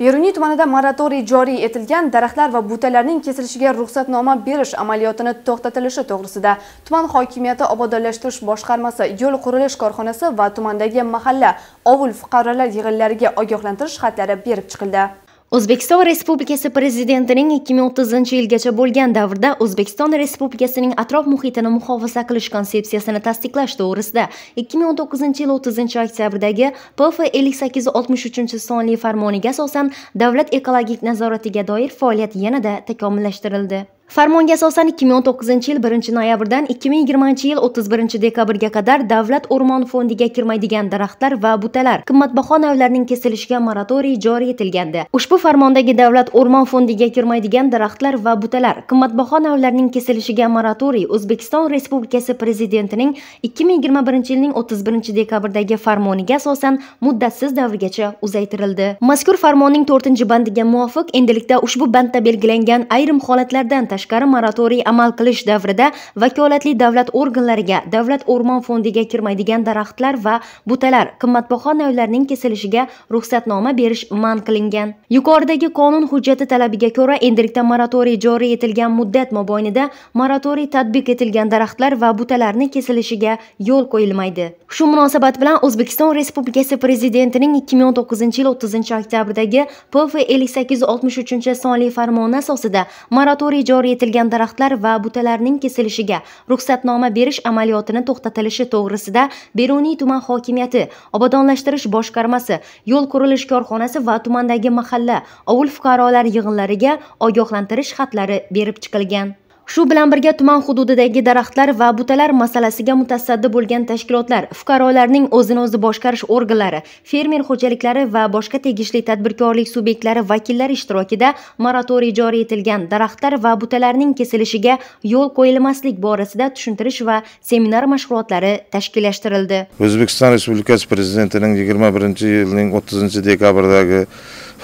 beruniy tumanida moratoriy joriy etilgan daraxtlar va butalarning kesilishiga ruxsatnoma berish amaliyotini to'xtatilishi to'g'risida tuman hokimiyati obodonlashtirish boshqarmasi yo'l qurilish korxonasi va tumandagi mahalla ovul fuqarolar yig'inlariga ogohlantirish xatlari berib chiqildi o'zbekiston respublikasi prezidentining 2030 yilgacha bo'lgan davrda o'zbekiston respublikasining atrof muhitini muhofaza qilish konsepsiyasini tasdiqlash to'g'risida 2019 yil 30 oktyabrdagi pf 5863 sonli farmoniga asosan davlat ekologik nazoratiga doir faoliyat yanada takomillashtirildi farmonga asosan 2019 yil 1 noyabrdan 2020 yil 31 dekabrga qadar davlat o'rmon fondiga kirmaydigan daraxtlar va butalar qimmatbaho navlarning kesilishiga moratoriy joriy etilgandi ushbu farmondagi davlat o'rmon fondiga kirmaydigan daraxtlar va butalar qimmatbaho navlarning kesilishiga moratoriy o'zbekiston respublikasi prezidentining 2021 yilning 31 dekabrdagi farmoniga asosan muddatsiz davrgacha uzaytirildi mazkur farmonning 4 bandiga muvofiq endilikda ushbu bandda belgilangan ayrim holatlardan tashqari moratoriy amal qilish davrida vakolatli davlat organlariga davlat o'rmon fondiga kirmaydigan daraxtlar va butalar qimmatbaho navlarning kesilishiga ruxsatnoma berish man qilingan yuqoridagi qonun hujjati talabiga ko'ra endilikda moratoriy joriy etilgan muddat mobaynida moratoriy tatbiq etilgan daraxtlar va butalarni kesilishiga yo'l qo'yilmaydi shu munosabat bilan o'zbekiston respublikasi prezidentining 2019 yil 30 oktyabrdagi pf ellik sakkiz yuz oltmish uchinchi sonli farmoni asosida moratoriy joriy joriy etilgan daraxtlar va butalarning kesilishiga ruxsatnoma berish amaliyotini to'xtatilishi to'g'risida beruniy tuman hokimiyati obodonlashtirish boshqarmasi yo'l qurilish korxonasi va tumandagi mahalla ovul fuqarolar yig'inlariga ogohlantirish xatlari berib chiqilgan shu bilan birga tuman hududidagi daraxtlar va butalar masalasiga mutasaddi bo'lgan tashkilotlar fuqarolarning o'zini o'zi boshqarish organlari fermer xo'jaliklari va boshqa tegishli tadbirkorlik subyektlari vakillari ishtirokida moratoriy joriy etilgan daraxtlar va butalarning kesilishiga yo'l qo'yilmaslik borasida tushuntirish va seminar mashg'ulotlari tashkillashtirildi o'zbekiston respublikasi prezidentining 21 yilning 30 dekabrdagi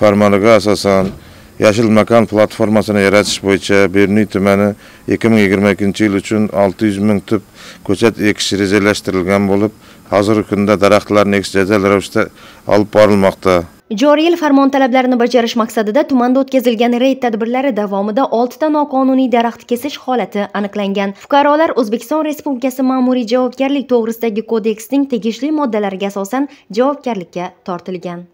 farmoniga asosan yashil makon platformasini yaratish bo'yicha berniy tumani 2022 yil uchun 600 ming tup ko'chat ekish rejalashtirilgan bo'lib hozirgi kunda daraxtlarni ekish jadal ravishda olib borilmoqda joriy yil farmon talablarini bajarish maqsadida tumanda o'tkazilgan reyd tadbirlari davomida 6 ta noqonuniy daraxt kesish holati aniqlangan fuqarolar o'zbekiston respublikasi ma'muriy javobgarlik to'g'risidagi kodeksning tegishli moddalariga asosan javobgarlikka tortilgan